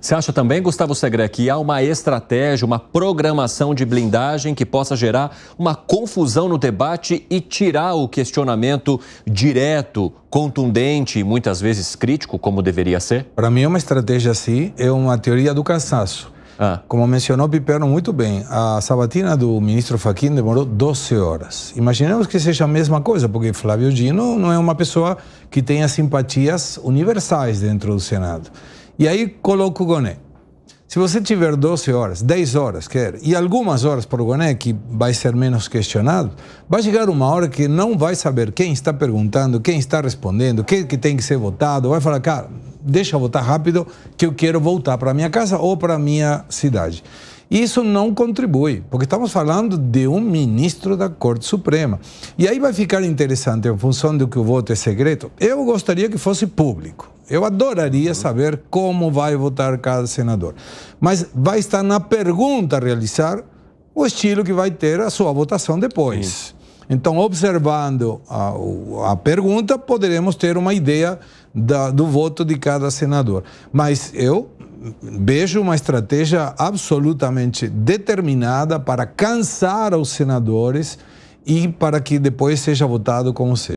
Você acha também, Gustavo Segre, que há uma estratégia, uma programação de blindagem que possa gerar uma confusão no debate e tirar o questionamento direto, contundente e muitas vezes crítico, como deveria ser? Para mim, é uma estratégia assim é uma teoria do cansaço. Ah. Como mencionou Piperno muito bem, a sabatina do ministro Fachin demorou 12 horas. Imaginemos que seja a mesma coisa, porque Flávio Dino não é uma pessoa que tenha simpatias universais dentro do Senado. E aí coloca o Goné. Se você tiver 12 horas, 10 horas, quer, e algumas horas para o Goné, que vai ser menos questionado, vai chegar uma hora que não vai saber quem está perguntando, quem está respondendo, o que, tem que ser votado. Vai falar, cara, deixa eu votar rápido, que eu quero voltar para minha casa ou para minha cidade. Isso não contribui, porque estamos falando de um ministro da Corte Suprema. E aí vai ficar interessante, em função do que o voto é secreto, eu gostaria que fosse público. Eu adoraria uhum. saber como vai votar cada senador. Mas vai estar na pergunta realizar o estilo que vai ter a sua votação depois. Sim. Então, observando a, a, pergunta, poderemos ter uma ideia da, do voto de cada senador. Mas eu vejo uma estratégia absolutamente determinada para cansar os senadores e para que depois seja votado como seja.